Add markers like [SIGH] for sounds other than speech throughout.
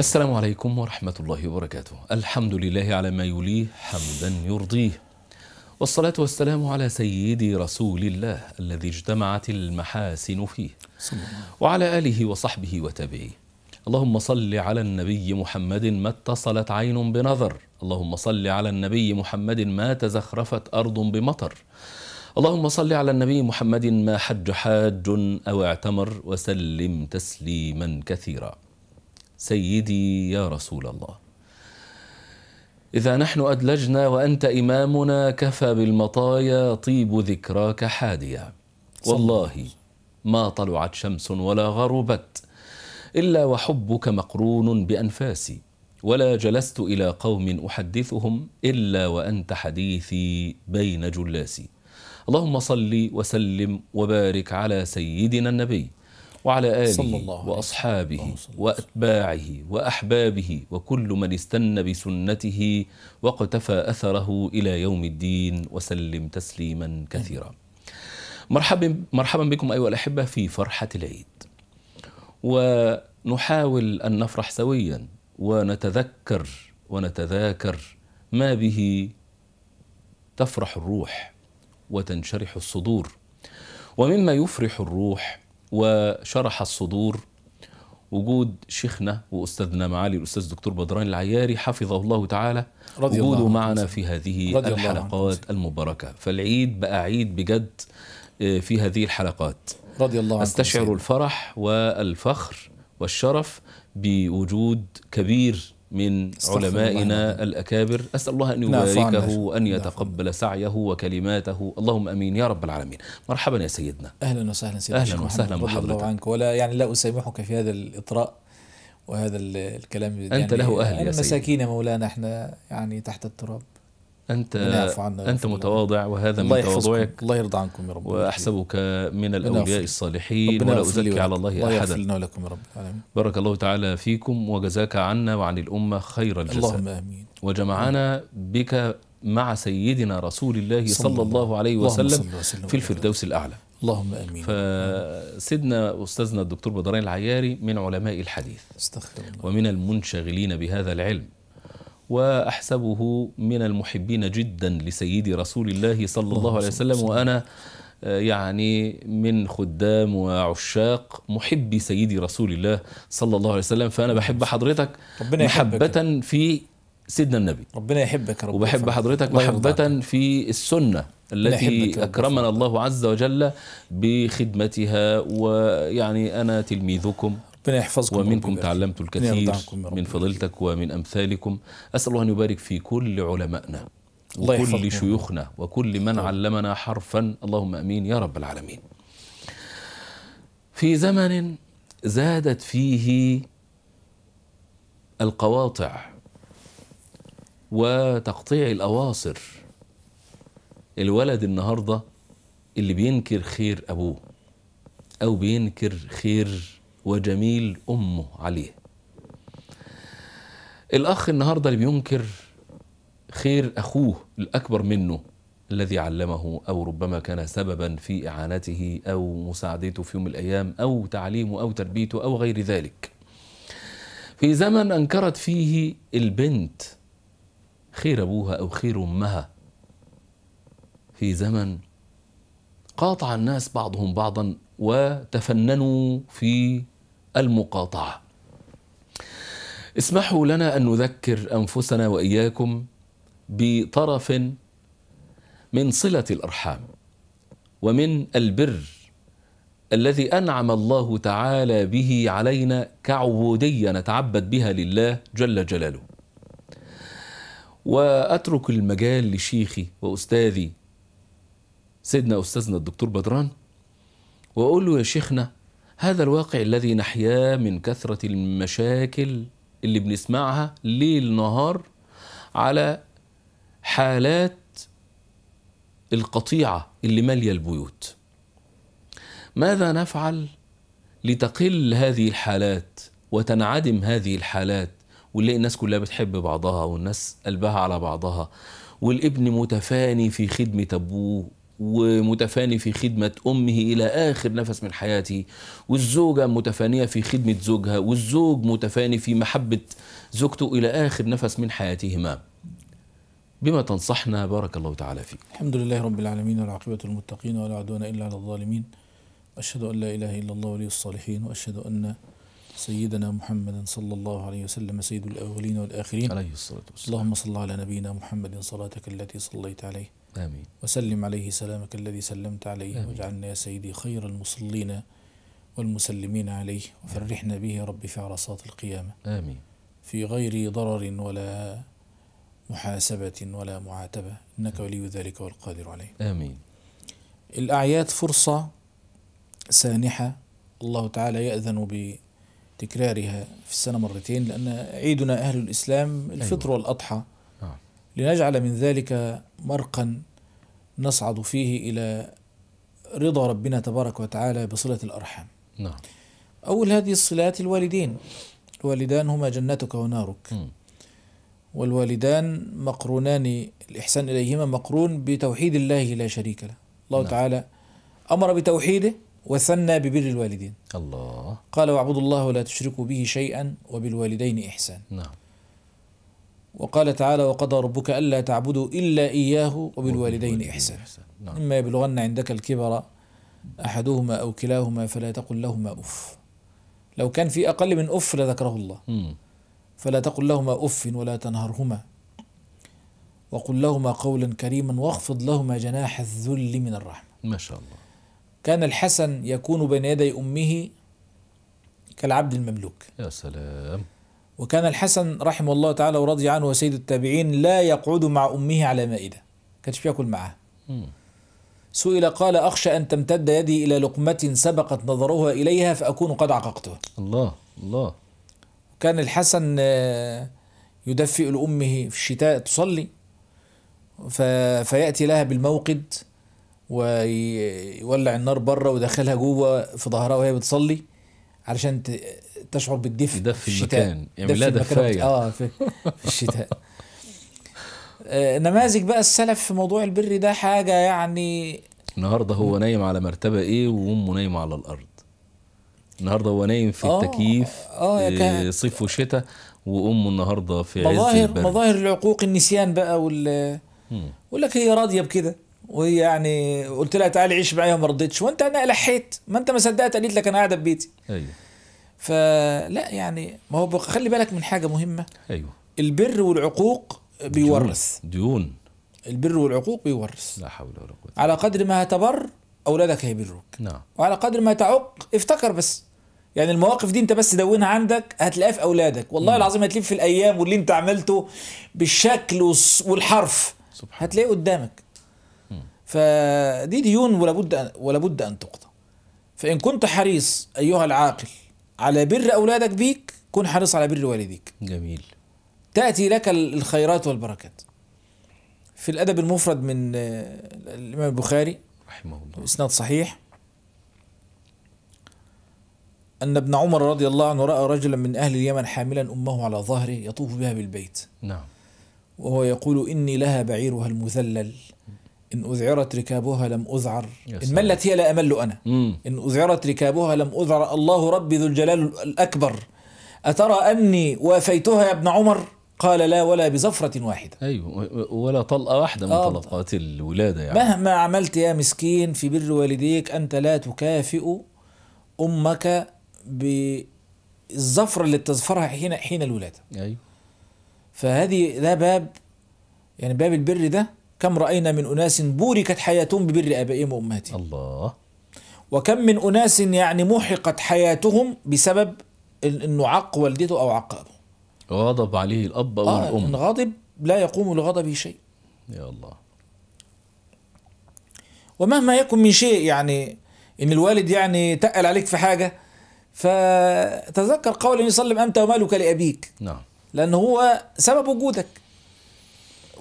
السلام عليكم ورحمة الله وبركاته الحمد لله على ما يليه حمدا يرضيه والصلاة والسلام على سيدي رسول الله الذي اجتمعت المحاسن فيه وعلى آله وصحبه وتابعيه اللهم صل على النبي محمد ما اتصلت عين بنظر اللهم صل على النبي محمد ما تزخرفت أرض بمطر اللهم صل على النبي محمد ما حج حاج أو اعتمر وسلم تسليما كثيرا سيدي يا رسول الله اذا نحن ادلجنا وانت امامنا كفى بالمطايا طيب ذكراك حاديا والله ما طلعت شمس ولا غربت الا وحبك مقرون بانفاسي ولا جلست الى قوم احدثهم الا وانت حديثي بين جلاسي اللهم صل وسلم وبارك على سيدنا النبي وعلى آله صلى الله وأصحابه وأتباعه وأحبابه وكل من استنى بسنته واقتفى أثره إلى يوم الدين وسلم تسليما كثيرا مرحبا, مرحبا بكم أيها الأحبة في فرحة العيد ونحاول أن نفرح سويا ونتذكر ونتذاكر ما به تفرح الروح وتنشرح الصدور ومما يفرح الروح وشرح الصدور وجود شيخنا واستاذنا معالي الاستاذ الدكتور بدران العياري حفظه الله تعالى رضي وجوده الله معنا في هذه الحلقات المباركه فالعيد بقى عيد بجد آه، في هذه الحلقات رضي الله استشعر الفرح والفخر والشرف بوجود كبير من علمائنا الأكابر أسأل الله أن نعم، يباركه وأن يتقبل سعيه وكلماته اللهم أمين يا رب العالمين مرحبا يا سيدنا أهلا وسهلا سيدنا أهلا وسهلا بحضرتك عنك ولا يعني لا أسامحك في هذا الإطراء وهذا الكلام أنت يعني له أهل يا سيدنا مساكين مولانا احنا يعني تحت التراب أنت أنت متواضع وهذا من تواضعك الله يرضى عنكم يا رب وأحسبك من الأولياء الصالحين ولا أزكي على الله أحدا الله لكم ولكم يا رب العالمين بارك الله تعالى فيكم وجزاك عنا وعن الأمة خير الجزاء اللهم آمين وجمعنا بك مع سيدنا رسول الله صلى الله عليه وسلم في الفردوس الأعلى اللهم امين فسيدنا استاذنا الدكتور بدران العياري من علماء الحديث استغفر الله ومن المنشغلين بهذا العلم وأحسبه من المحبين جدا لسيدي رسول الله صلى الله عليه وسلم وأنا آه، يعني من خدام وعشاق محبي سيدي رسول الله صلى الله عليه وسلم فأنا بحب حضرتك ربنا محبة في سيدنا النبي ربنا يحبك رب وبحب حضرتك محبة في السنة التي أكرمنا الله عز وجل بخدمتها ويعني أنا تلميذكم ربنا يحفظكم ومنكم تعلمت الكثير من فضيلتك ومن أمثالكم أسأل الله أن يبارك في كل علمائنا وكل شيوخنا وكل من علمنا حرفا اللهم أمين يا رب العالمين في زمن زادت فيه القواطع وتقطيع الأواصر الولد النهارده اللي بينكر خير أبوه أو بينكر خير وجميل أمه عليه الأخ النهاردة اللي بينكر خير أخوه الأكبر منه الذي علمه أو ربما كان سببا في إعانته أو مساعدته في يوم الأيام أو تعليمه أو تربيته أو غير ذلك في زمن أنكرت فيه البنت خير أبوها أو خير أمها في زمن قاطع الناس بعضهم بعضا وتفننوا في المقاطعه اسمحوا لنا ان نذكر انفسنا واياكم بطرف من صله الارحام ومن البر الذي انعم الله تعالى به علينا كعبوديه نتعبد بها لله جل جلاله واترك المجال لشيخي واستاذي سيدنا استاذنا الدكتور بدران وأقول له يا شيخنا هذا الواقع الذي نحياه من كثرة المشاكل اللي بنسمعها ليل نهار على حالات القطيعة اللي مالية البيوت ماذا نفعل لتقل هذه الحالات وتنعدم هذه الحالات ونلاقي الناس كلها بتحب بعضها والناس قلبها على بعضها والابن متفاني في خدمة أبوه ومتفاني في خدمة أمه إلى آخر نفس من حياته والزوجة متفانية في خدمة زوجها والزوج متفاني في محبة زوجته إلى آخر نفس من حياتهما بما تنصحنا بارك الله تعالى فيك الحمد لله رب العالمين والعاقبة المتقين ولا عدوان إلا على الظالمين أشهد أن لا إله إلا الله ولي الصالحين وأشهد أن سيدنا محمد صلى الله عليه وسلم سيد الأولين والآخرين عليه الصلاة والسلام اللهم صل على نبينا محمد صلاتك التي صليت عليه آمين وسلم عليه سلامك الذي سلمت عليه آمين. واجعلنا يا سيدي خير المصلين والمسلمين عليه وفرحنا به ربي في عرصات القيامة آمين في غير ضرر ولا محاسبة ولا معاتبة إنك ولي ذلك والقادر عليه آمين الأعياد فرصة سانحة الله تعالى يأذن بتكرارها في السنة مرتين لأن عيدنا أهل الإسلام أيوة. الفطر أيوة. والأضحى لنجعل من ذلك مرقا نصعد فيه إلى رضا ربنا تبارك وتعالى بصلة الأرحام نعم أول هذه الصلات الوالدين الوالدان هما جنتك ونارك م. والوالدان مقرونان الإحسان إليهما مقرون بتوحيد الله لا شريك له الله نعم. تعالى أمر بتوحيده وثنى ببر الوالدين الله قال واعبدوا الله ولا تشركوا به شيئا وبالوالدين إحسان نعم وقال تعالى وقضى ربك ألا تعبدوا إلا إياه وبالوالدين إحسانا نعم. إما يبلغن عندك الكبر أحدهما أو كلاهما فلا تقل لهما أف لو كان في أقل من أف لذكره الله فلا تقل لهما أف ولا تنهرهما وقل لهما قولا كريما واخفض لهما جناح الذل من الرحمة ما شاء الله كان الحسن يكون بين يدي أمه كالعبد المملوك يا سلام وكان الحسن رحمه الله تعالى ورضي عنه وسيد التابعين لا يقعد مع أمه على مائدة كانش بياكل معاها سئل قال أخشى أن تمتد يدي إلى لقمة سبقت نظرها إليها فأكون قد عققتها الله الله كان الحسن آه، يدفئ لأمه في الشتاء تصلي فيأتي لها بالموقد ويولع النار بره ويدخلها جوه في ظهرها وهي بتصلي علشان تشعر بالدفء دف في الشتاء المكان يعني لا دفايه اه في, في الشتاء آه، نماذج بقى السلف في موضوع البر ده حاجه يعني النهارده هو نايم على مرتبه ايه وامه نايمه على الارض النهارده هو نايم في آه، التكييف آه آه, آه، صيف وشتاء وامه النهارده في مظاهر مظاهر العقوق النسيان بقى وال يقول لك هي راضيه بكده وهي يعني قلت لها تعالي عيش معايا وما رضيتش وانت انا لحيت ما انت ما صدقت قالت لك انا قاعده في بيتي ايوه فلا يعني ما هو خلي بالك من حاجه مهمه ايوه البر والعقوق بيورث ديون البر والعقوق بيورث لا حول ولا قوه على قدر ما تبر اولادك هيبروك نعم وعلى قدر ما تعق افتكر بس يعني المواقف دي انت بس دونها عندك هتلاقيها في اولادك والله مم. العظيم هتلاقيه في الايام واللي انت عملته بالشكل والحرف سبحان هتلاقيه قدامك مم. فدي ديون ولا بد ولا بد ان تقضى فان كنت حريص ايها العاقل على بر أولادك بيك كن حريص على بر والديك جميل تأتي لك الخيرات والبركات في الأدب المفرد من آه، الإمام البخاري رحمه الله إسناد صحيح أن ابن عمر رضي الله عنه رأى رجلا من أهل اليمن حاملا أمه على ظهره يطوف بها بالبيت نعم وهو يقول إني لها بعيرها المذلل إن أذعرت ركابها لم أذعر إن ملت هي لا أمل أنا إن أذعرت ركابها لم أذعر الله ربي ذو الجلال الأكبر أترى أني وافيتها يا ابن عمر قال لا ولا بزفرة واحدة أيوة ولا طلقة واحدة من آه. طلقات الولادة يعني مهما عملت يا مسكين في بر والديك أنت لا تكافئ أمك بالزفرة اللي بتزفرها حين حين الولادة أيوه فهذه ده باب يعني باب البر ده كم رأينا من أناس بوركت حياتهم ببر آبائهم وأمهاتهم الله وكم من أناس يعني محقت حياتهم بسبب أنه عق والدته أو عق أبوه غضب عليه الأب أو آه الأم إن غضب لا يقوم لغضبه شيء يا الله ومهما يكن من شيء يعني ان الوالد يعني تقل عليك في حاجه فتذكر قول النبي صلى الله عليه وسلم انت ومالك لابيك نعم لان هو سبب وجودك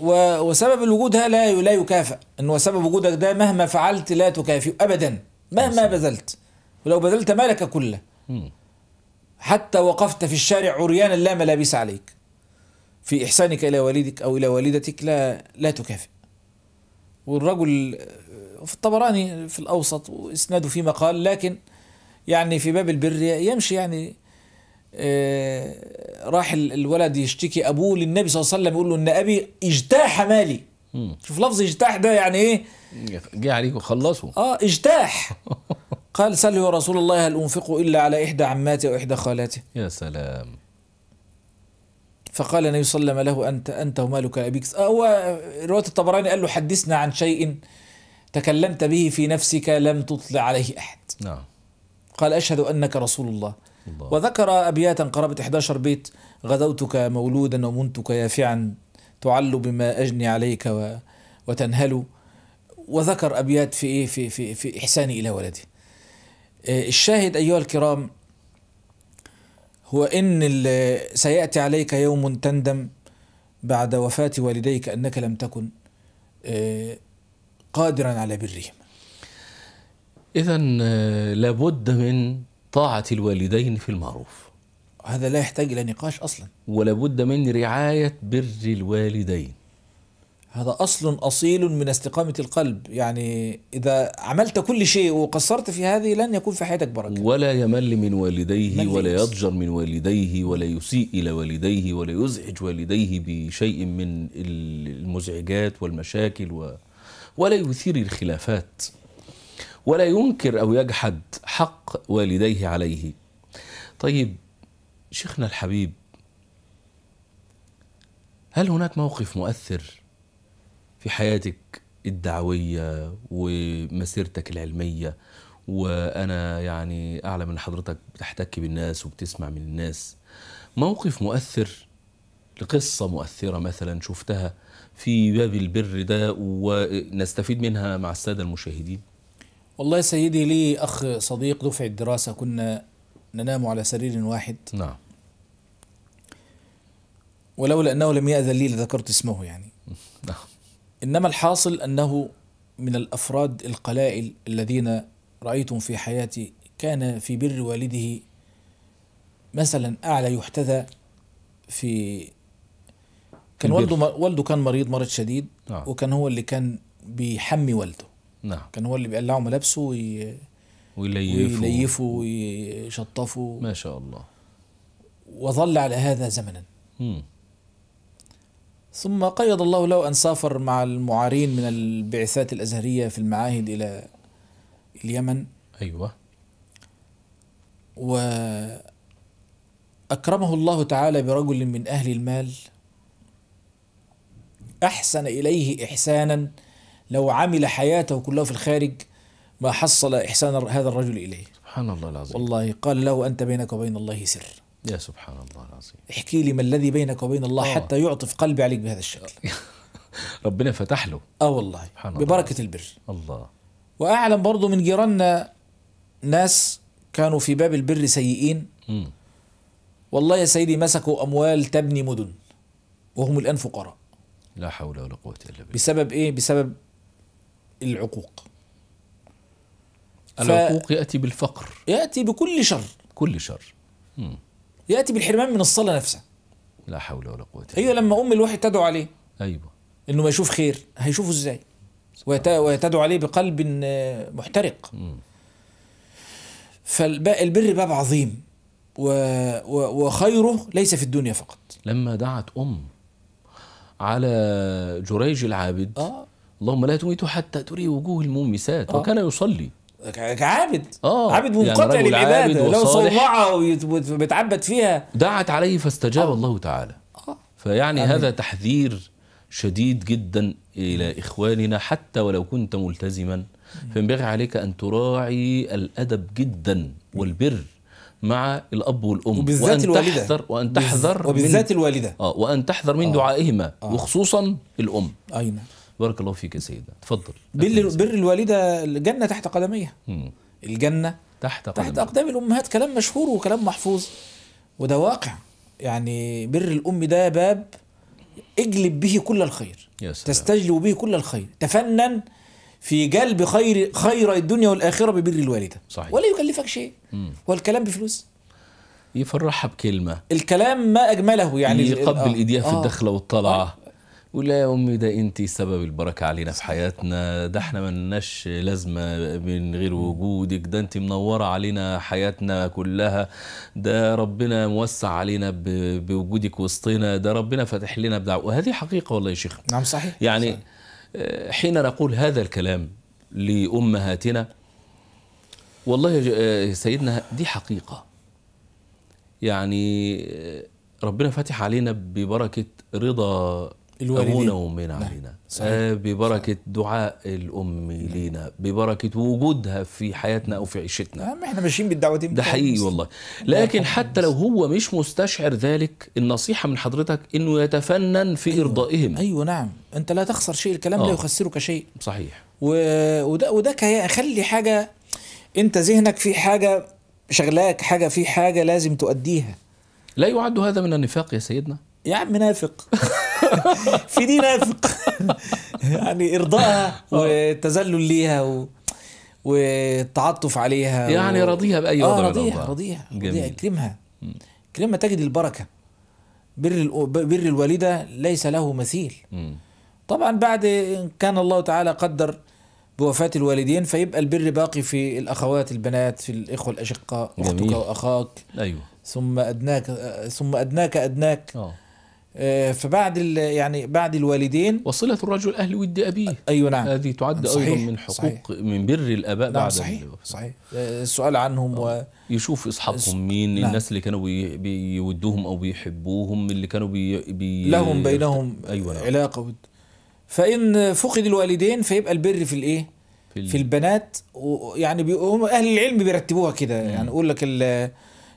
وسبب الوجود لا لا يكافئ ان سبب وجودك ده مهما فعلت لا تكافئ ابدا مهما بذلت ولو بذلت مالك كله حتى وقفت في الشارع عريانا لا ملابس عليك في احسانك الى والدك او الى والدتك لا لا تكافئ والرجل آه، في الطبراني في الاوسط واسناده فيما قال لكن يعني في باب البر يمشي يعني آه، راح الولد يشتكي ابوه للنبي صلى الله عليه وسلم يقول له ان ابي اجتاح مالي مم. شوف لفظ اجتاح ده يعني ايه جه عليك وخلصه اه اجتاح [LAUGHS] قال سله يا رسول الله هل انفق الا على احدى عماتي او احدى خالاتي يا سلام فقال النبي صلى الله عليه وسلم له انت انت ومالك ابيك آه، هو روايه الطبراني قال له حدثنا عن شيء تكلمت به في نفسك لم تطلع عليه احد نعم قال اشهد انك رسول الله الله. وذكر أبياتا قرابة 11 بيت غدوتك مولودا ومنتك يافعا تعل بما أجني عليك و... وتنهل وذكر أبيات في إيه في في في إحساني إلى ولدي آه، الشاهد أيها الكرام هو إن سيأتي عليك يوم تندم بعد وفاة والديك أنك لم تكن آه، قادرا على برهم إذا آه، لابد من طاعة الوالدين في المعروف هذا لا يحتاج إلى نقاش أصلا ولا بد من رعاية بر الوالدين هذا أصل أصيل من استقامة القلب يعني إذا عملت كل شيء وقصرت في هذه لن يكون في حياتك بركة ولا يمل من والديه ولا يضجر من والديه ولا يسيء إلى والديه ولا يزعج والديه بشيء من المزعجات والمشاكل و... ولا يثير الخلافات ولا ينكر أو يجحد حق والديه عليه طيب شيخنا الحبيب هل هناك موقف مؤثر في حياتك الدعوية ومسيرتك العلمية وأنا يعني أعلم أن حضرتك بتحتك بالناس وبتسمع من الناس موقف مؤثر لقصة مؤثرة مثلا شفتها في باب البر ده ونستفيد منها مع السادة المشاهدين والله يا سيدي لي أخ صديق دفع الدراسة كنا ننام على سرير واحد نعم ولولا أنه لم يأذن لي لذكرت اسمه يعني [LAUGHS] نعم إنما الحاصل أنه من الأفراد القلائل الذين رأيتهم في حياتي كان في بر والده مثلا أعلى يحتذى في كان والده والده كان مريض مرض شديد نعم. وكان هو اللي كان بيحمي والده نعم كان هو اللي بيقلعوا ملابسه وي... ويليفه ويليفه ويشطفه ما شاء الله وظل على هذا زمنا مم. ثم قيض الله له أن سافر مع المعارين من البعثات الأزهرية في المعاهد إلى اليمن أيوة وأكرمه الله تعالى برجل من أهل المال أحسن إليه إحسانا لو عمل حياته كلها في الخارج ما حصل إحسان هذا الرجل إليه سبحان الله العظيم والله قال له أنت بينك وبين الله سر يا سبحان الله العظيم احكي لي ما الذي بينك وبين الله أوه. حتى يعطف قلبي عليك بهذا الشكل [LAUGHS] ربنا فتح له اه والله سبحان ببركة الله. البر الله وأعلم برضو من جيراننا ناس كانوا في باب البر سيئين م. والله يا سيدي مسكوا أموال تبني مدن وهم الآن فقراء لا حول ولا قوة إلا بالله بسبب إيه؟ بسبب العقوق العقوق يأتي بالفقر يأتي بكل شر كل شر مم. يأتي بالحرمان من الصلاة نفسها لا حول ولا قوة أيوة لما أم الواحد تدعو عليه أيوة إنه ما يشوف خير هيشوفه إزاي ويتدعو عليه بقلب آه، محترق مم. فالبر باب عظيم و... و... وخيره ليس في الدنيا فقط لما دعت أم على جريج العابد آه. اللهم لا تميته حتى تري وجوه المومسات آه. وكان يصلي كعابد اه عابد منقطع يعني للعباده لو صومعه وبيتعبد فيها دعت عليه فاستجاب آه. الله تعالى آه. فيعني آمين. هذا تحذير شديد جدا الى اخواننا حتى ولو كنت ملتزما فينبغي عليك ان تراعي الادب جدا والبر مع الاب والام وبالذات وان الوالدة. تحذر وان تحذر وبالذات الوالده اه وان تحذر من آه. دعائهما آه. وخصوصا الام اي نعم بارك الله فيك يا سيدة تفضل بر, بر الوالدة الجنة تحت قدميها الجنة تحت قدميها. تحت أقدام الأمهات كلام مشهور وكلام محفوظ وده واقع يعني بر الأم ده باب اجلب به كل الخير يا سلام. تستجلب به كل الخير تفنن في جلب خير خير الدنيا والآخرة ببر الوالدة صحيح. ولا يكلفك شيء والكلام بفلوس يفرحها بكلمة الكلام ما أجمله يعني يقبل آه. إيديها في آه. الدخلة والطلعة ولا يا امي ده انت سبب البركه علينا في حياتنا ده احنا لناش لازمه من غير وجودك ده انت منوره علينا حياتنا كلها ده ربنا موسع علينا بوجودك وسطنا ده ربنا فاتح لنا بدع وهذه حقيقه والله يا شيخ نعم صحيح يعني صحيح. آه، حين نقول هذا الكلام لامهاتنا والله يا آه، سيدنا دي حقيقه يعني آه، ربنا فاتح علينا ببركه رضا الوالدين أمنا نعم. علينا آه ببركة دعاء الأم لينا ببركة وجودها في حياتنا أو في عيشتنا نعم، احنا ماشيين بالدعوة دي ده حقيقي والله لكن حتى لو هو مش مستشعر ذلك النصيحة من حضرتك إنه يتفنن في أيوة. إرضائهم أيوه نعم أنت لا تخسر شيء الكلام آه. لا يخسرك شيء صحيح و... وده وده خلي حاجة أنت ذهنك في حاجة شغلاك حاجة في حاجة لازم تؤديها لا يعد هذا من النفاق يا سيدنا يا عم نافق [LAUGHS] [LAUGHS] في دي نافق يعني ارضائها آه. وتذلل ليها و... والتعطف عليها يعني و... باي آه، وضع آه راضيها راضيها رضيها اكرمها اكرمها تجد البركه بر ال... بر الوالده ليس له مثيل طبعا بعد ان كان الله تعالى قدر بوفاه الوالدين فيبقى البر باقي في الاخوات البنات في الاخوه الاشقاء اختك واخاك ايوه ثم ادناك آه، ثم ادناك ادناك أوه. آه، فبعد يعني بعد الوالدين وصلة الرجل أهل ود أبيه أيوة نعم هذه تعد نعم، صحيح أيضا من حقوق صحيح من بر الآباء نعم بعد صحيح صحيح آه، السؤال عنهم آه. و... يشوف أصحابهم مين نعم. الناس اللي كانوا بيودوهم أو بيحبوهم اللي كانوا بي... لهم بينهم أيوة نعم. علاقة ود فإن فقد الوالدين فيبقى البر في الإيه؟ في, في البنات ويعني هم أهل العلم بيرتبوها كده يعني يقول لك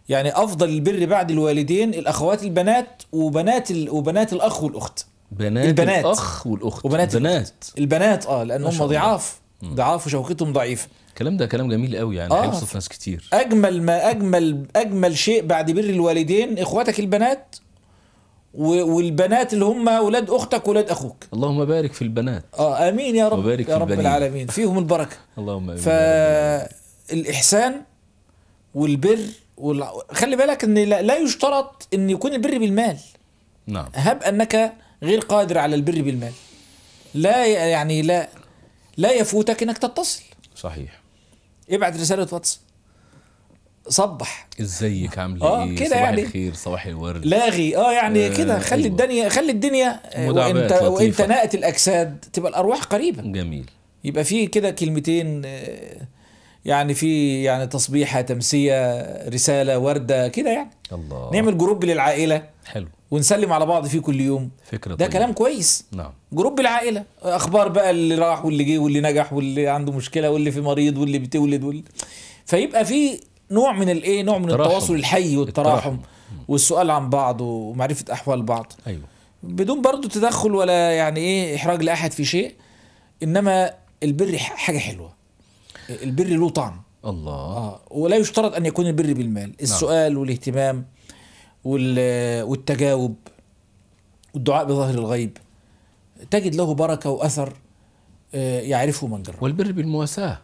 يعني افضل البر بعد الوالدين الاخوات البنات وبنات ال... وبنات الاخ والاخت بنات البنات الاخ والاخت وبنات البنات البنات اه لان هم ضعاف ضعاف وشوكتهم ضعيفه الكلام ده كلام جميل قوي يعني آه. هيوصف ناس كتير اجمل ما اجمل اجمل شيء بعد بر الوالدين اخواتك البنات و... والبنات اللي هم اولاد اختك واولاد اخوك اللهم بارك في البنات اه امين يا رب وبارك يا رب البنين. العالمين فيهم البركه اللهم امين فالاحسان والبر خلي بالك ان لا يشترط ان يكون البر بالمال نعم هب انك غير قادر على البر بالمال لا يعني لا لا يفوتك انك تتصل صحيح ابعت رساله واتس صبح ازيك عامل آه ايه كده صباح يعني الخير صباح الورد لاغي اه يعني آه كده خلي أيوة. الدنيا خلي الدنيا وانت وانت ناقه الاجساد تبقى الارواح قريبه جميل يبقى في كده كلمتين آه يعني في يعني تصبيحه تمسيه رساله ورده كده يعني الله نعمل جروب للعائله حلو ونسلم على بعض فيه كل يوم فكره ده طيب. كلام كويس نعم جروب العائله اخبار بقى اللي راح واللي جه واللي نجح واللي عنده مشكله واللي في مريض واللي بتولد واللي فيبقى في نوع من الايه نوع من التراحم. التواصل الحي والتراحم التراحم. والسؤال عن بعض ومعرفه احوال بعض ايوه بدون برضه تدخل ولا يعني ايه احراج لاحد في شيء انما البر حاجه حلوه البر له طعم الله آه ولا يشترط ان يكون البر بالمال نعم. السؤال نعم. والاهتمام والتجاوب والدعاء بظاهر الغيب تجد له بركه واثر آه، يعرفه من جرب والبر بالمواساه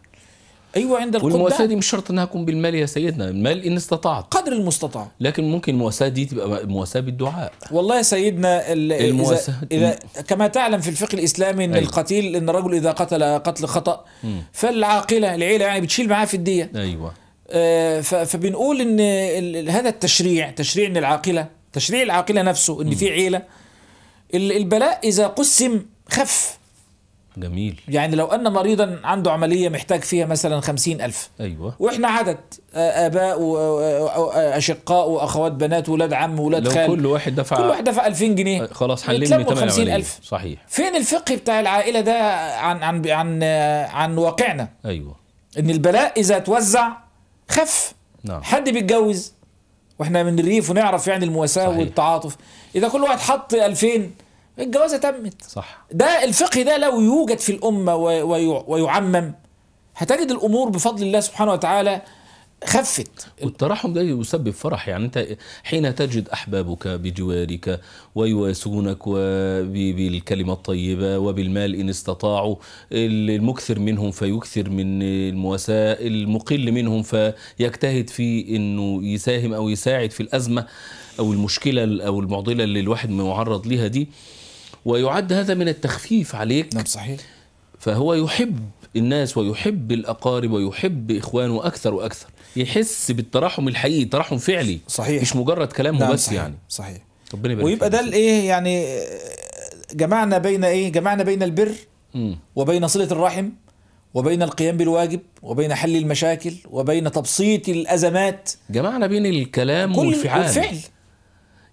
ايوه عند القبه والمؤسسه دي مش شرط انها تكون بالمال يا سيدنا، المال ان استطعت قدر المستطاع لكن ممكن المؤسسه دي تبقى مؤسسه بالدعاء والله يا سيدنا المؤسسه إذا, إذا كما تعلم في الفقه الاسلامي ان أيوة. القتيل ان الرجل اذا قتل قتل خطا فالعاقله العيله يعني بتشيل معاه في الديه ايوه آه فبنقول ان هذا التشريع تشريع ان العاقله تشريع العاقله نفسه ان في عيله البلاء اذا قسم خف جميل يعني لو أن مريضا عنده عملية محتاج فيها مثلا خمسين ألف أيوة وإحنا عدد آباء وأشقاء وأخوات بنات ولاد عم ولاد خال كل واحد دفع كل واحد دفع 2000 جنيه خلاص هنلم تمن ألف صحيح فين الفقه بتاع العائلة ده عن عن عن عن واقعنا أيوة إن البلاء إذا توزع خف نعم حد بيتجوز واحنا من الريف ونعرف يعني المواساة والتعاطف إذا كل واحد حط 2000 الجوازة تمت صح ده الفقه ده لو يوجد في الأمة ويعمم هتجد الأمور بفضل الله سبحانه وتعالى خفت والترحم ده يسبب فرح يعني انت حين تجد احبابك بجوارك ويواسونك بالكلمه الطيبه وبالمال ان استطاعوا المكثر منهم فيكثر من المواساه المقل منهم فيجتهد في انه يساهم او يساعد في الازمه او المشكله او المعضله اللي الواحد معرض ليها دي ويعد هذا من التخفيف عليك نعم صحيح فهو يحب الناس ويحب الأقارب ويحب إخوانه أكثر وأكثر يحس بالتراحم الحقيقي تراحم فعلي صحيح مش مجرد كلام نعم بس صحيح. يعني صحيح ربنا يبارك ويبقى ده الايه يعني جمعنا بين ايه جمعنا بين البر م. وبين صله الرحم وبين القيام بالواجب وبين حل المشاكل وبين تبسيط الازمات جمعنا بين الكلام والفعل, والفعل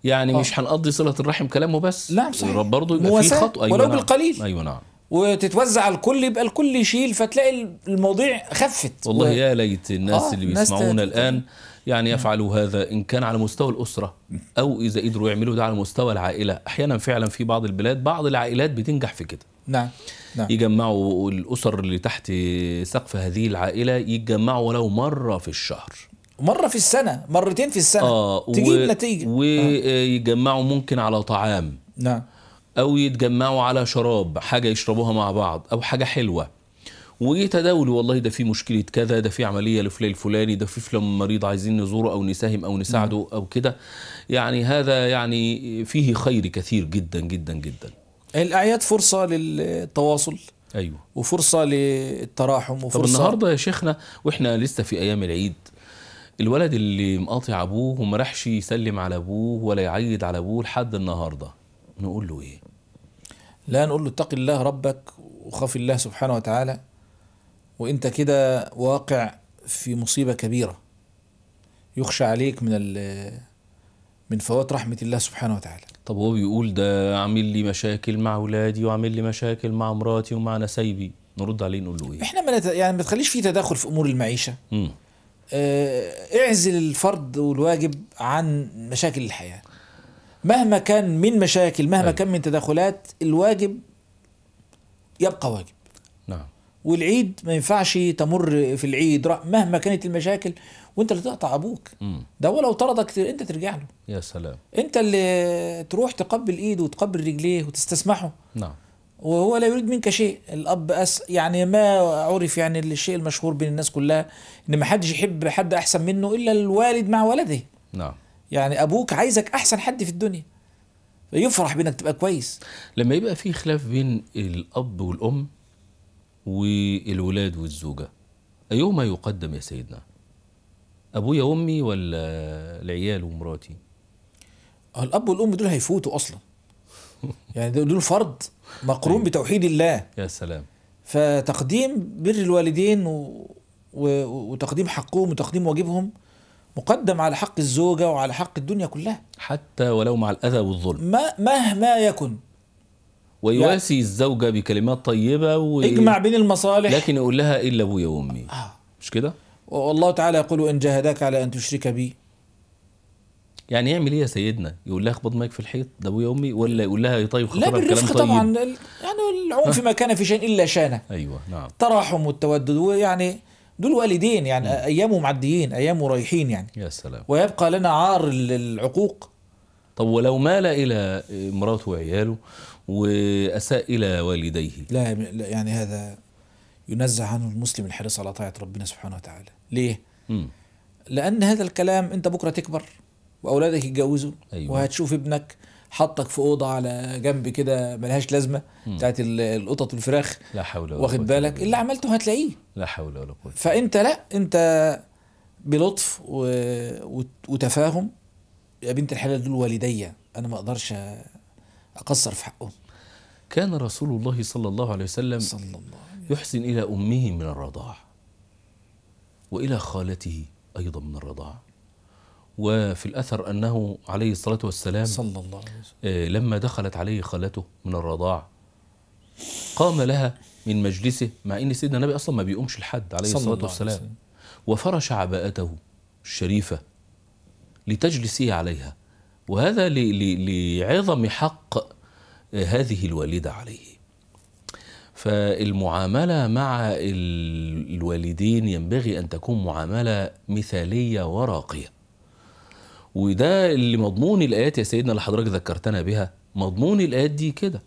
يعني أوه. مش هنقضي صله الرحم كلامه بس لا صحيح برضه يبقى في خطوه أيوة ولو نعم. بالقليل ايوه نعم وتتوزع على الكل يبقى الكل يشيل فتلاقي المواضيع خفت والله و... يا ليت الناس آه، اللي بيسمعونا ت... الان يعني يفعلوا هذا ان كان على مستوى الاسره او اذا قدروا يعملوا ده على مستوى العائله احيانا فعلا في بعض البلاد بعض العائلات بتنجح في كده نعم نعم يجمعوا الاسر اللي تحت سقف هذه العائله يتجمعوا ولو مره في الشهر مرة في السنة مرتين في السنة آه تجيب و... نتيجة آه. ويجمعوا آه. ممكن على طعام نعم أو يتجمعوا على شراب حاجة يشربوها مع بعض أو حاجة حلوة ويتداولوا والله ده في مشكلة كذا ده في عملية لفلان الفلاني ده في فلان مريض عايزين نزوره أو نساهم أو نساعده نعم. أو كده يعني هذا يعني فيه خير كثير جدا جدا جدا الأعياد فرصة للتواصل ايوه وفرصه للتراحم وفرصه طب النهارده يا شيخنا واحنا لسه في ايام العيد الولد اللي مقاطع ابوه وما راحش يسلم على ابوه ولا يعيد على ابوه لحد النهارده نقول له ايه لا نقول له اتق الله ربك وخاف الله سبحانه وتعالى وانت كده واقع في مصيبه كبيره يخشى عليك من من فوات رحمه الله سبحانه وتعالى طب هو بيقول ده عامل لي مشاكل مع اولادي وعامل لي مشاكل مع مراتي ومع نسايبي نرد عليه نقول له ايه احنا ما يعني ما تخليش في تداخل في امور المعيشه امم آه، اعزل الفرض والواجب عن مشاكل الحياه مهما كان من مشاكل مهما أيوة. كان من تدخلات الواجب يبقى واجب نعم والعيد ما ينفعش تمر في العيد مهما كانت المشاكل وانت اللي تقطع ابوك مم. ده ولو طردك انت ترجع له يا سلام انت اللي تروح تقبل ايده وتقبل رجليه وتستسمحه نعم وهو لا يريد منك شيء الاب أس يعني ما عرف يعني الشيء المشهور بين الناس كلها ان ما حدش يحب حد احسن منه الا الوالد مع ولده نعم يعني ابوك عايزك احسن حد في الدنيا يفرح بانك تبقى كويس لما يبقى في خلاف بين الاب والام والولاد والزوجه ايهما يقدم يا سيدنا ابويا وامي ولا العيال ومراتي الاب والام دول هيفوتوا اصلا [LAUGHS] يعني دول فرض مقرون أيوة. بتوحيد الله يا سلام فتقديم بر الوالدين و... و... وتقديم حقهم وتقديم واجبهم مقدم على حق الزوجة وعلى حق الدنيا كلها حتى ولو مع الأذى والظلم ما مهما يكن ويواسي يعني الزوجة بكلمات طيبة و... اجمع بين المصالح لكن يقول لها إلا أبويا وأمي آه. مش كده؟ والله تعالى يقول إن جاهداك على أن تشرك بي يعني يعمل ايه يا سيدنا؟ يقول لها اخبط مايك في الحيط ده ابويا وامي ولا يقول لها طيب لا بالرفق طبعا يعني العنف ما كان في شيء الا شانه ايوه نعم التراحم والتودد ويعني دول والدين يعني م. نعم. ايامه معديين ايامه رايحين يعني يا سلام ويبقى لنا عار العقوق طب ولو مال الى مراته وعياله واساء الى والديه لا يعني هذا ينزه عنه المسلم الحريص على طاعه ربنا سبحانه وتعالى ليه؟ م. لان هذا الكلام انت بكره تكبر واولادك يتجوزوا أيوة. وهتشوف ابنك حطك في اوضه على جنب كده ملهاش لازمه بتاعت القطط والفراخ لا حول ولا واخد بالك اللي عملته هتلاقيه لا حول ولا قوه فانت لا انت بلطف و... وتفاهم يا بنت الحلال دول والدي انا ما اقدرش اقصر في حقهم كان رسول الله صلى الله عليه وسلم صلى الله عليه وسلم يحسن الى امه من الرضاع والى خالته ايضا من الرضاعه وفي الأثر أنه عليه الصلاة والسلام صلى الله عليه وسلم آه، لما دخلت عليه خالته من الرضاع قام لها من مجلسه مع أن سيدنا النبي أصلا ما بيقومش لحد عليه صلى الصلاة والسلام وفرش عباءته الشريفة لتجلسي عليها وهذا لعظم حق آه، هذه الوالدة عليه فالمعاملة مع الوالدين ينبغي أن تكون معاملة مثالية وراقية وده اللي مضمون الآيات يا سيدنا اللي حضرتك ذكرتنا بها مضمون الآيات دي كده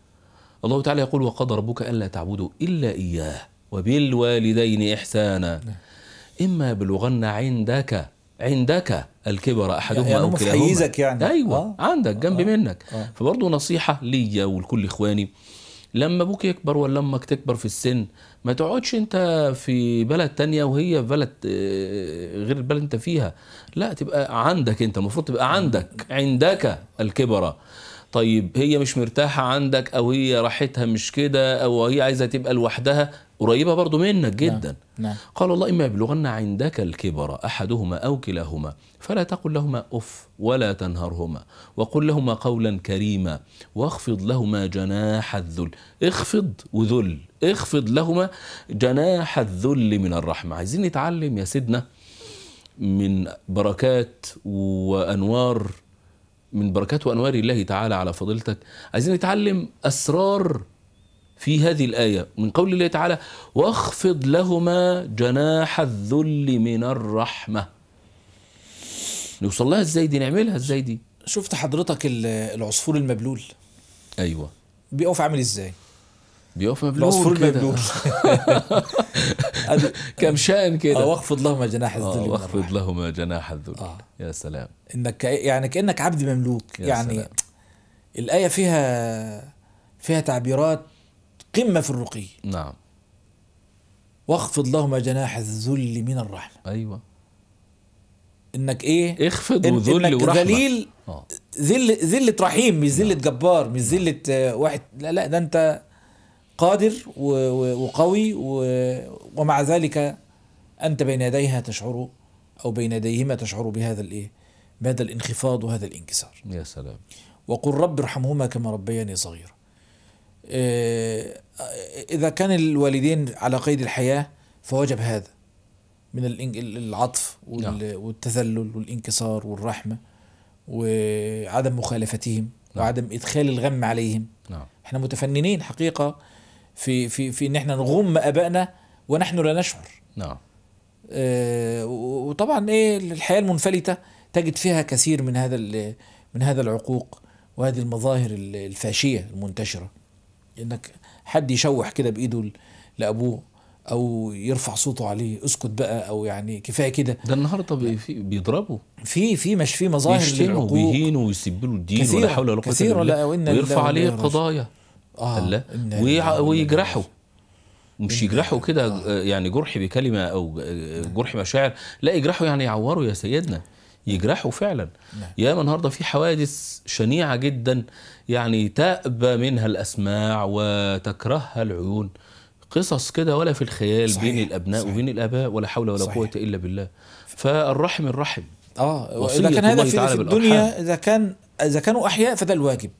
الله تعالى يقول وقضى ربك ألا تعبدوا إلا إياه وبالوالدين إحسانا نعم. إما يبلغن عندك عندك الكبر احدهما يعني او كلاهما يعني ايوه آه. عندك جنب آه. منك آه. فبرضه نصيحه ليا ولكل اخواني لما ابوك يكبر ولا امك تكبر في السن ما تقعدش انت في بلد تانية وهي في بلد آه، غير البلد انت فيها لا تبقى عندك انت المفروض تبقى عندك عندك الكبره طيب هي مش مرتاحة عندك أو هي راحتها مش كده أو هي عايزة تبقى لوحدها قريبة برضو منك نعم، جدا نعم. قال الله إما يبلغن عندك الكبر أحدهما أو كلاهما فلا تقل لهما أف ولا تنهرهما وقل لهما قولا كريما واخفض لهما جناح الذل اخفض وذل اخفض لهما جناح الذل من الرحمة عايزين نتعلم يا سيدنا من بركات وأنوار من بركات وأنوار الله تعالى على فضيلتك عايزين نتعلم أسرار في هذه الآية من قول الله تعالى واخفض لهما جناح الذل من الرحمة نوصلها ازاي دي نعملها ازاي دي شفت حضرتك العصفور المبلول ايوه بيقف عامل ازاي بيقف مبلول العصفور المبلول [LAUGHS] كم شان كده آه، واخفض لهما جناح الذل آه، واخفض لهما جناح الذل آه. يا سلام انك يعني كانك عبد مملوك يعني سلام. الايه فيها فيها تعبيرات قمه في الرقي نعم واخفض لهما جناح الذل من الرحمه ايوه انك ايه اخفض إن وذل إنك ورحمه ذليل آه. ذل ذله رحيم مش نعم. ذله جبار مش نعم. ذله واحد لا لا ده انت قادر وقوي ومع ذلك أنت بين يديها تشعر أو بين يديهما تشعر بهذا الإيه بهذا الانخفاض وهذا الانكسار يا سلام وقل رب ارحمهما كما ربياني صغيرا آه، إذا كان الوالدين على قيد الحياة فوجب هذا من العطف نعم. والتذلل والانكسار والرحمة وعدم مخالفتهم نعم. وعدم إدخال الغم عليهم نعم. احنا متفننين حقيقة في في في ان احنا نغم ابائنا ونحن لا نشعر نعم آه وطبعا ايه الحياه المنفلته تجد فيها كثير من هذا من هذا العقوق وهذه المظاهر الفاشيه المنتشره انك حد يشوح كده بايده لابوه او يرفع صوته عليه اسكت بقى او يعني كفايه كده ده النهارده بيضربوا في في مش في مظاهر يشتموا ويهينوا له الدين ولا حول ولا قوه الا بالله ويرفع عليه قضايا آه ويجرحه مش يجرحه كده آه. آه. يعني جرح بكلمه او آه، جرح مشاعر لا يجرحه يعني يعوره يا سيدنا نعم. يجرحوا فعلا يا نعم. ياما النهارده في حوادث شنيعه جدا يعني تأبى منها الاسماع وتكرهها العيون قصص كده ولا في الخيال صحيح. بين الابناء صحيح. وبين الاباء ولا حول ولا قوه الا بالله فالرحم الرحم اه اذا كان هذا في, في الدنيا اذا كان إذا كانوا أحياء فده الواجب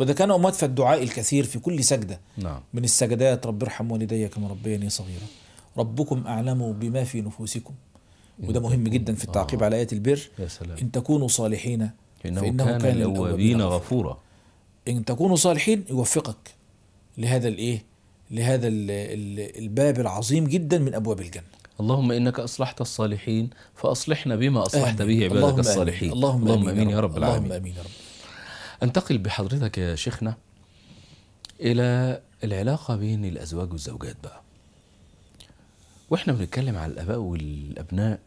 وإذا كانوا أموات فالدعاء الكثير في كل سجدة نعم. من السجدات رب ارحم والدي كما ربياني صغيرا ربكم أعلم بما في نفوسكم وده مهم جدا في التعقيب آه. على آية البر يا سلام. إن تكونوا صالحين فإنه, كان, كان للأوابين غفورا إن تكونوا صالحين يوفقك لهذا الإيه لهذا الباب العظيم جدا من أبواب الجنة اللهم إنك أصلحت الصالحين فأصلحنا بما أصلحت به عبادك اللهم الصالحين اللهم, اللهم آمين, آمين يا رب العالمين اللهم آمين يا رب أنتقل بحضرتك يا شيخنا إلى العلاقة بين الأزواج والزوجات بقى وإحنا بنتكلم على الآباء والأبناء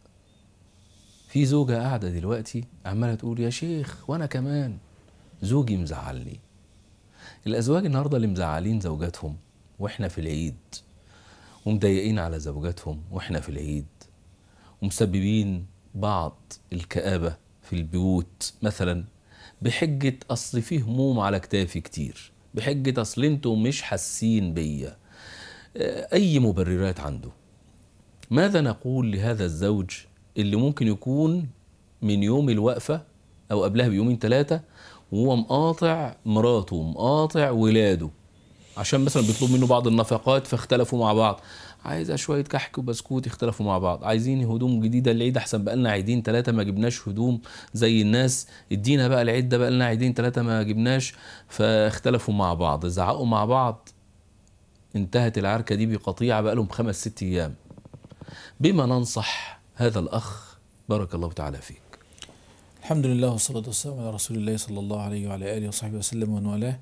في زوجة قاعدة دلوقتي عمالة تقول يا شيخ وأنا كمان زوجي مزعلني الأزواج النهاردة اللي مزعلين زوجاتهم وإحنا في العيد ومضايقين على زوجاتهم واحنا في العيد ومسببين بعض الكآبة في البيوت مثلا بحجة أصل فيه هموم على كتافي كتير بحجة أصل انتوا مش حاسين بيا آه، أي مبررات عنده ماذا نقول لهذا الزوج اللي ممكن يكون من يوم الوقفة أو قبلها بيومين ثلاثة وهو مقاطع مراته مقاطع ولاده عشان مثلا بيطلب منه بعض النفقات فاختلفوا مع بعض عايزه شويه كحك وبسكوت يختلفوا مع بعض عايزين هدوم جديده العيد احسن بقى لنا عيدين ثلاثه ما جبناش هدوم زي الناس ادينا بقى العيد ده بقى لنا عيدين ثلاثه ما جبناش فاختلفوا مع بعض زعقوا مع بعض انتهت العركه دي بقطيعه بقى لهم خمس ست ايام بما ننصح هذا الاخ بارك الله تعالى فيك الحمد لله والصلاه والسلام على رسول الله صلى الله عليه وعلى اله وصحبه وسلم ومن والاه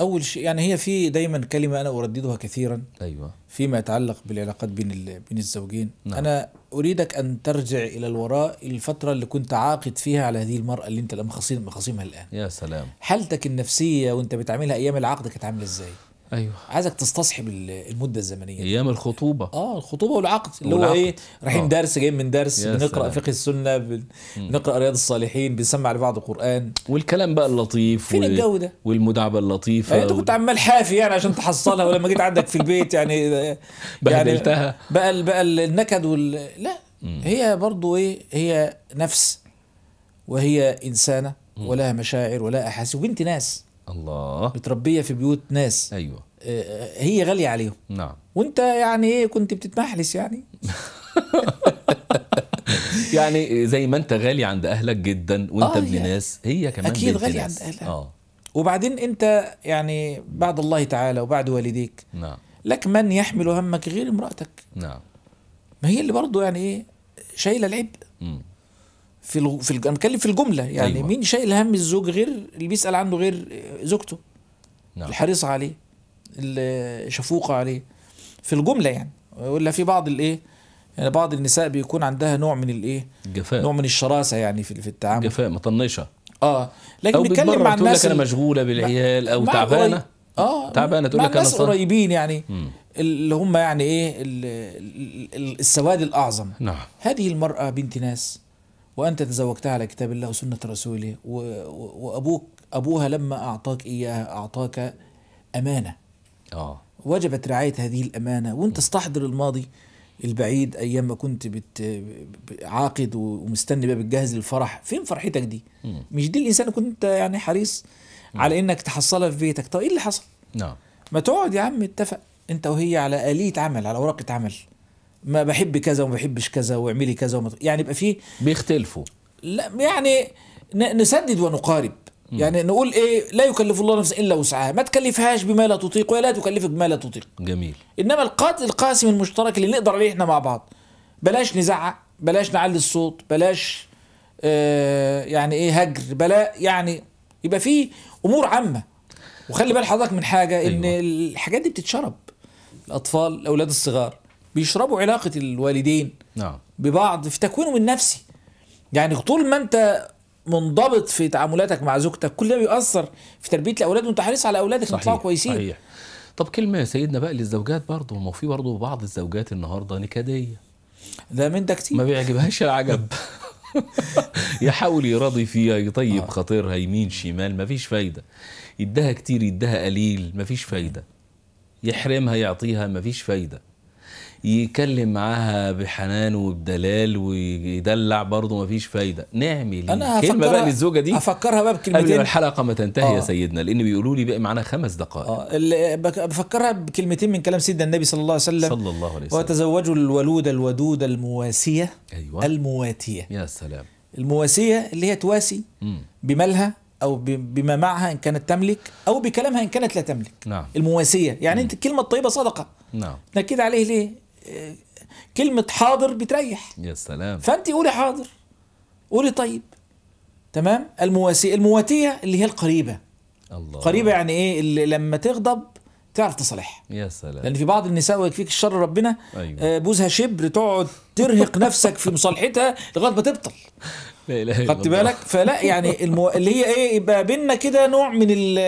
اول شيء يعني هي في دايما كلمه انا ارددها كثيرا ايوه فيما يتعلق بالعلاقات بين بين الزوجين نعم. انا اريدك ان ترجع الى الوراء الفتره اللي كنت عاقد فيها على هذه المراه اللي انت الان خصيمها الان يا سلام حالتك النفسيه وانت بتعملها ايام العقد كانت عامله ازاي ايوه عايزك تستصحب المده الزمنيه ايام الخطوبه اه الخطوبه والعقد اللي هو ايه رايحين آه. درس جايين من درس بنقرا فقه السنه بنقرا رياض الصالحين بنسمع لبعض قران والكلام بقى اللطيف فين وال... الجو ده والمدعبه اللطيفه أيوة، انت كنت عمال حافي يعني عشان تحصلها ولما جيت عندك في البيت يعني [LAUGHS] بهدلتها يعني بقى ال... بقى النكد وال لا مم. هي برضو ايه هي نفس وهي انسانه ولها مشاعر ولها احاسيس وبنت ناس الله بتربيها في بيوت ناس ايوه آه، آه، هي غاليه عليهم نعم وانت يعني ايه كنت بتتمحلس يعني [LAUGHS] يعني زي ما انت غالي عند اهلك جدا وانت آه ابن يعني. ناس هي كمان اكيد غالي ناس. عند اهلك اه وبعدين انت يعني بعد الله تعالى وبعد والديك نعم لك من يحمل همك غير امرأتك نعم ما هي اللي برضه يعني ايه شايله العبء في الغ... في الج... انا بتكلم في الجمله يعني أيوة. مين شايل هم الزوج غير اللي بيسال عنه غير زوجته نعم. الحريصه عليه الشفوقه عليه في الجمله يعني ولا في بعض الايه يعني بعض النساء بيكون عندها نوع من الايه جفاء نوع من الشراسه يعني في في التعامل جفاء مطنشه اه لكن بنتكلم مع الناس لك انا مشغوله بالعيال او تعبانه اه تعبانه تقول لك انا ناس قريبين يعني مم. اللي هم يعني ايه السواد الاعظم نعم هذه المراه بنت ناس وأنت تزوجتها على كتاب الله وسنة رسوله وأبوك أبوها لما أعطاك إياها أعطاك أمانة آه. وجبت رعاية هذه الأمانة وأنت استحضر الماضي البعيد أيام ما كنت بت... عاقد ومستني بقى بتجهز للفرح فين فرحتك دي م. مش دي الإنسان كنت يعني حريص م. على إنك تحصلها في بيتك طب إيه اللي حصل نعم ما تقعد يا عم اتفق أنت وهي على آلية عمل على ورقة عمل ما بحب كذا وما بحبش كذا واعملي كذا وما يعني يبقى فيه بيختلفوا لا يعني نسدد ونقارب م. يعني نقول ايه لا يكلف الله نفسا الا وسعها ما تكلفهاش بما لا تطيق ولا تكلفك بما لا تطيق جميل انما القاتل القاسم المشترك اللي نقدر عليه احنا مع بعض بلاش نزعق بلاش نعلي الصوت بلاش آه يعني ايه هجر بلا يعني يبقى في امور عامه وخلي بال حضرتك من حاجه ان أيوة. الحاجات دي بتتشرب الاطفال الاولاد الصغار بيشربوا علاقه الوالدين نعم ببعض في تكوينهم النفسي يعني طول ما انت منضبط في تعاملاتك مع زوجتك كل ده بيأثر في تربيه الاولاد وانت حريص على اولادك صحيح يطلعوا كويسين صحيح طب كلمه يا سيدنا بقى للزوجات برضه ما في برضه بعض الزوجات النهارده نكديه ده من ده كتير ما بيعجبهاش العجب [LAUGHS] يحاول يراضي فيها يطيب آه. خاطرها يمين شمال ما فيش فايده يدها كتير يدها قليل ما فيش فايده يحرمها يعطيها ما فيش فايده يكلم معاها بحنان وبدلال ويدلع برضه مفيش فايده نعمل انا كلمه بقى للزوجه دي افكرها بقى بكلمتين أيوة، الحلقه ما تنتهي آه. يا سيدنا لان بيقولوا لي بقى معانا خمس دقائق آه. اللي بفكرها بكلمتين من كلام سيدنا النبي صلى الله عليه وسلم صلى الله عليه وسلم وتزوجوا الولود الودود المواسيه أيوة. المواتيه يا سلام المواسيه اللي هي تواسي م. بمالها او بما معها ان كانت تملك او بكلامها ان كانت لا تملك نعم المواسيه يعني م. انت الكلمه الطيبه صدقه نعم تنكد عليه ليه كلمه حاضر بتريح يا سلام فانت قولي حاضر قولي طيب تمام المواسية المواتيه اللي هي القريبه الله قريبه يعني ايه اللي لما تغضب تعرف تصالحها يا سلام لان في بعض النساء ويكفيك الشر ربنا أيوة. آه، بوزها شبر تقعد ترهق [LAUGHS] نفسك في مصالحتها لغايه ما تبطل لا اله الا الله خدت بالك فلا يعني المو... اللي هي ايه يبقى بينا كده نوع من ال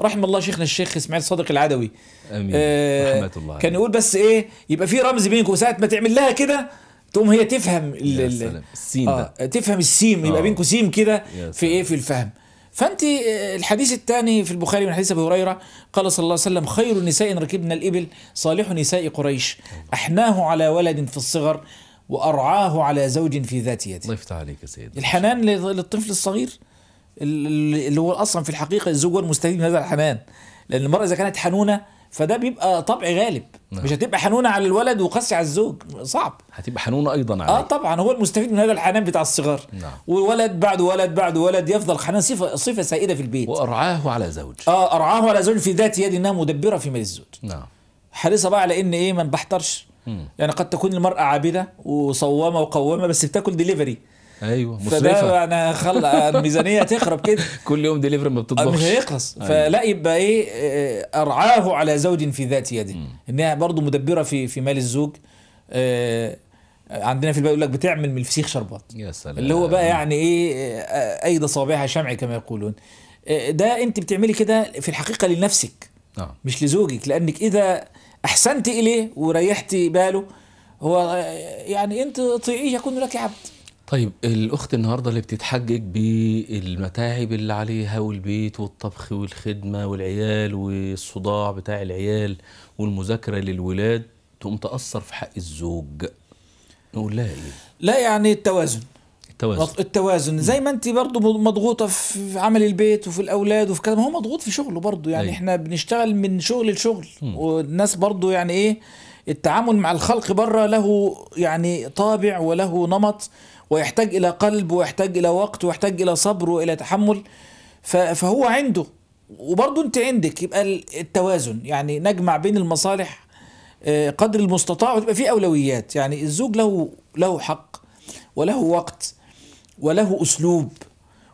رحم الله شيخنا الشيخ اسماعيل صادق العدوي امين آه رحمه الله كان يقول بس ايه يبقى في رمز بينكم ساعه ما تعمل لها كده تقوم هي تفهم ال ال السين آه ده. تفهم السيم يبقى آه. بينكم سيم كده في ايه في الفهم فانت آه، الحديث الثاني في البخاري من حديث ابي هريره قال صلى الله عليه وسلم خير النساء ركبنا الابل صالح نساء قريش احناه على ولد في الصغر وارعاه على زوج في ذات يد الله يفتح عليك يا سيدي الحنان للطفل الصغير اللي هو اصلا في الحقيقه الزوج هو المستفيد من هذا الحنان لان المراه اذا كانت حنونه فده بيبقى طبع غالب نعم. مش هتبقى حنونه على الولد وقاسيه على الزوج صعب هتبقى حنونه ايضا آه عليه اه طبعا هو المستفيد من هذا الحنان بتاع الصغار نعم. وولد بعد ولد بعد ولد يفضل حنان صفه صفه سائده في البيت وارعاه على زوج اه ارعاه على زوج في ذات يد انها مدبره في مال الزوج نعم حريصه بقى على ان ايه ما بحترش يعني قد تكون المراه عابده وصوامه وقوامه بس بتاكل ديليفري ايوه مصرفه انا خل... الميزانيه تخرب كده [LAUGHS] كل يوم دليفري ما بتطبخش مش هيخلص أيوة. فلا يبقى ايه آه، ارعاه على زوج في ذات يده انها برضه مدبره في في مال الزوج آه، عندنا في البلد يقول لك بتعمل من الفسيخ شربات يا سلام اللي هو بقى يعني ايه آه، ايد صابعها شمع كما يقولون ده انت بتعملي كده في الحقيقه لنفسك آه. مش لزوجك لانك اذا احسنت اليه وريحتي باله هو يعني انت طيعيه يكون لك عبد طيب الأخت النهاردة اللي بتتحجج بالمتاعب اللي عليها والبيت والطبخ والخدمة والعيال والصداع بتاع العيال والمذاكرة للولاد تقوم تأثر في حق الزوج نقول لها إيه؟ لا يعني التوازن التوازن التوازن زي ما انت برضو مضغوطه في عمل البيت وفي الاولاد وفي كده ما هو مضغوط في شغله برضو يعني أي. احنا بنشتغل من شغل لشغل والناس برضو يعني ايه التعامل مع الخلق بره له يعني طابع وله نمط ويحتاج إلى قلب ويحتاج إلى وقت ويحتاج إلى صبر وإلى تحمل فهو عنده وبرضه أنت عندك يبقى التوازن يعني نجمع بين المصالح آه، قدر المستطاع وتبقى في أولويات يعني الزوج له له حق وله وقت وله أسلوب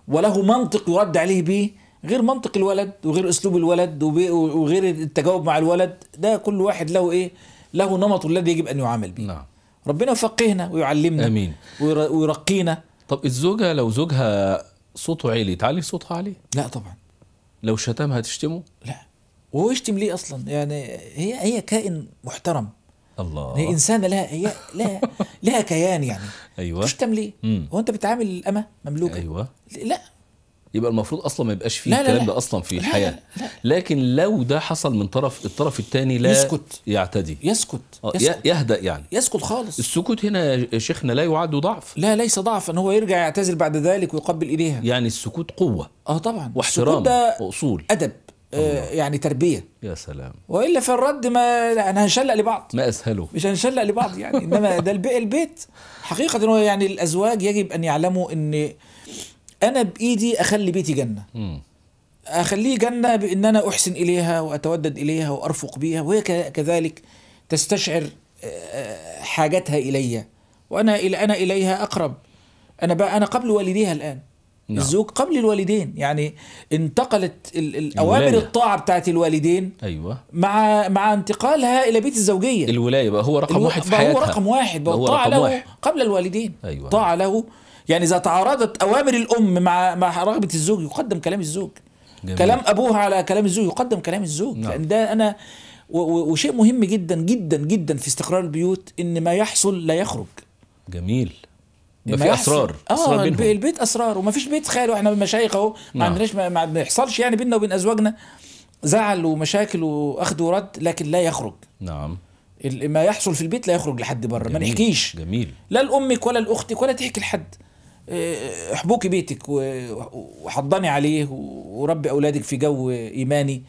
وله منطق يرد عليه به غير منطق الولد وغير اسلوب الولد وغير التجاوب مع الولد ده كل واحد له ايه له نمطه الذي يجب ان يعامل به نعم. ربنا يفقهنا ويعلمنا امين ويرقينا طب الزوجه لو زوجها صوته عالي تعلي صوتها عليه لا طبعا لو شتمها تشتمه لا وهو يشتم ليه اصلا يعني هي هي كائن محترم الله هي انسانه لها هي لها لها كيان يعني [LAUGHS] ايوه تشتم ليه؟ هو انت بتعامل الامه مملوكه ايوه لا يبقى المفروض اصلا ما يبقاش فيه الكلام ده اصلا في الحياه لا لا لا. لكن لو ده حصل من طرف الطرف الثاني لا يسكت يعتدي يسكت, آه، يسكت. يهدا يعني يسكت خالص السكوت هنا يا شيخنا لا يعد ضعف لا ليس ضعف ان هو يرجع يعتذر بعد ذلك ويقبل اليها يعني السكوت قوه اه طبعا واحترام واصول ادب آه، الله. يعني تربيه يا سلام والا في الرد ما انا هنشلق لبعض ما اسهله مش هنشلق لبعض يعني انما ده البيت حقيقه هو يعني الازواج يجب ان يعلموا ان انا بايدي اخلي بيتي جنه م. اخليه جنه بان انا احسن اليها واتودد اليها وارفق بها وهي كذلك تستشعر آه، حاجتها الي وانا الى انا اليها اقرب انا بقى انا قبل والديها الان نعم. الزوج قبل الوالدين يعني انتقلت الاوامر الطاعه بتاعت الوالدين ايوه مع مع انتقالها الى بيت الزوجيه الولايه بقى هو رقم الو... واحد في حياتها هو رقم واحد بقى, هو رقم واحد. له قبل الوالدين ايوه طاعه له يعني إذا تعارضت أوامر الأم مع مع رغبة الزوج يقدم كلام الزوج جميل. كلام أبوها على كلام الزوج يقدم كلام الزوج نعم. لأن يعني ده أنا وشيء مهم جدا جدا جدا في استقرار البيوت إن ما يحصل لا يخرج جميل ما في اسرار اه أسرار بينهم. البيت اسرار وما فيش بيت خاله واحنا مشايخ اهو ما نعم. عندناش ما بيحصلش يعني بيننا وبين ازواجنا زعل ومشاكل واخد ورد لكن لا يخرج نعم ما يحصل في البيت لا يخرج لحد بره ما نحكيش جميل لا لامك ولا لاختك ولا تحكي لحد آه، احبوكي بيتك وحضني عليه وربي اولادك في جو ايماني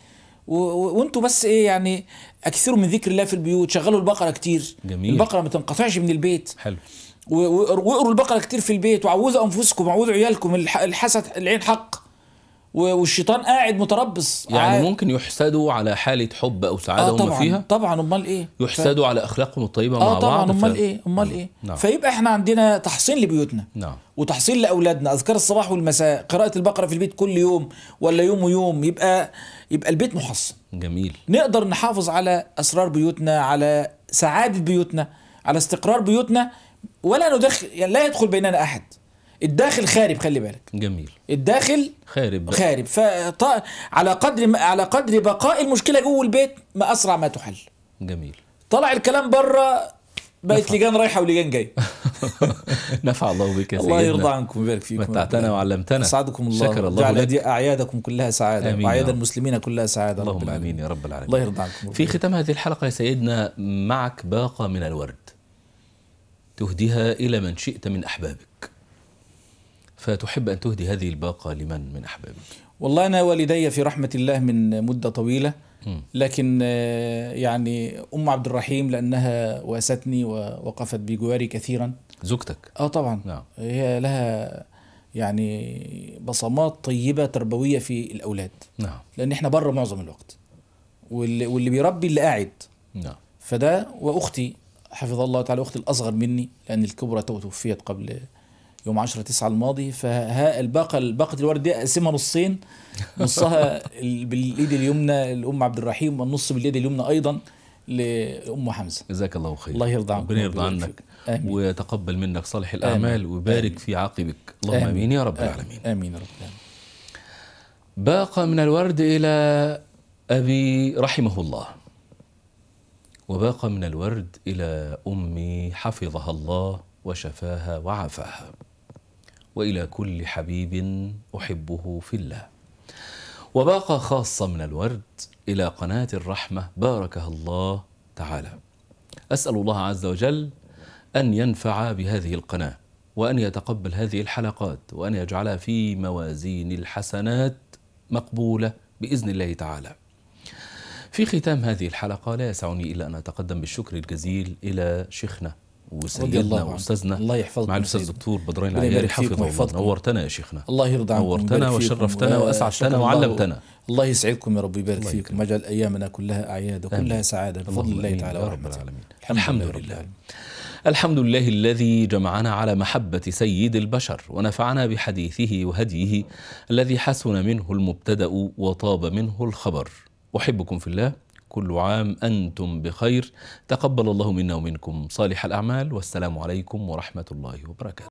وانتوا بس ايه يعني اكثروا من ذكر الله في البيوت شغلوا البقره كتير جميل. البقره ما تنقطعش من البيت حلو واقروا البقره كتير في البيت وعوزوا انفسكم وعوزوا عيالكم الحسد العين حق والشيطان قاعد متربص يعني عاد. ممكن يحسدوا على حاله حب او سعاده آه طبعا هم فيها طبعا امال ايه يحسدوا ف... على اخلاقهم الطيبه آه مع طبعا بعض امال ف... ايه امال نعم. ايه نعم. فيبقى احنا عندنا تحصين لبيوتنا نعم وتحصين لاولادنا اذكار الصباح والمساء قراءه البقره في البيت كل يوم ولا يوم ويوم يبقى يبقى البيت محصن جميل نقدر نحافظ على اسرار بيوتنا على سعاده بيوتنا على استقرار بيوتنا ولا ندخل يعني لا يدخل بيننا احد الداخل خارب خلي بالك جميل الداخل خارب خارب فط... على قدر على قدر بقاء المشكله جوه البيت ما اسرع ما تحل جميل طلع الكلام بره بقت لجان رايحه ولجان جايه [LAUGHS] نفع الله بك يا الله يرضى عنكم ويبارك فيكم متعتنا وعلمتنا اسعدكم الله شكر الله جعل اعيادكم كلها سعاده واعياد المسلمين كلها سعاده اللهم رب امين يا رب العالمين الله يرضى عنكم في ختام هذه الحلقه يا سيدنا معك باقه من الورد تهديها الى من شئت من احبابك فتحب أن تهدي هذه الباقة لمن من أحبابك والله أنا والدي في رحمة الله من مدة طويلة لكن آه، يعني أم عبد الرحيم لأنها واستني ووقفت بجواري كثيرا زوجتك آه طبعا نعم. هي لها يعني بصمات طيبة تربوية في الأولاد نعم. لأن إحنا بره معظم الوقت واللي, واللي بيربي اللي قاعد نعم. فده وأختي حفظ الله تعالى أختي الأصغر مني لأن الكبرى توفيت قبل يوم 10 9 الماضي فها الباقه باقه الورد دي اقسمها نصين نصها باليد اليمنى لام عبد الرحيم والنص باليد اليمنى ايضا لام حمزه جزاك الله خير الله يرضى عنك ربنا يرضى عنك ويتقبل منك صالح الاعمال آمين. ويبارك آمين. في عاقبك اللهم آمين. امين يا رب آمين. العالمين امين يا رب العالمين باق من الورد الى ابي رحمه الله وباق من الورد الى امي حفظها الله وشفاها وعافاها والى كل حبيب احبه في الله وباقه خاصه من الورد الى قناه الرحمه باركها الله تعالى اسال الله عز وجل ان ينفع بهذه القناه وان يتقبل هذه الحلقات وان يجعلها في موازين الحسنات مقبوله باذن الله تعالى في ختام هذه الحلقه لا يسعني الا ان اتقدم بالشكر الجزيل الى شيخنا وسيدنا واستاذنا الله يحفظك مع الاستاذ الدكتور بدران العياري حفظه الله نورتنا يا شيخنا الله يرضى عنك نورتنا وشرفتنا واسعدتنا وعلمتنا الله يسعدكم يا رب ويبارك فيكم ويجعل ايامنا كلها اعياد وكلها سعاده بفضل الله تعالى العالمين الحمد لله الحمد لله الذي جمعنا على محبة سيد البشر ونفعنا بحديثه وهديه الذي حسن منه المبتدأ وطاب منه الخبر أحبكم في الله كل عام أنتم بخير تقبل الله منا ومنكم صالح الأعمال والسلام عليكم ورحمة الله وبركاته